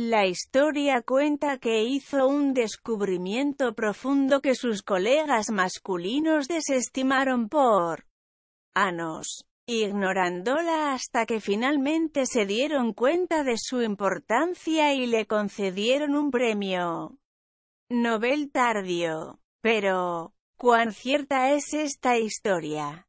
La historia cuenta que hizo un descubrimiento profundo que sus colegas masculinos desestimaron por años, ignorándola hasta que finalmente se dieron cuenta de su importancia y le concedieron un premio Nobel tardio. Pero, ¿cuán cierta es esta historia?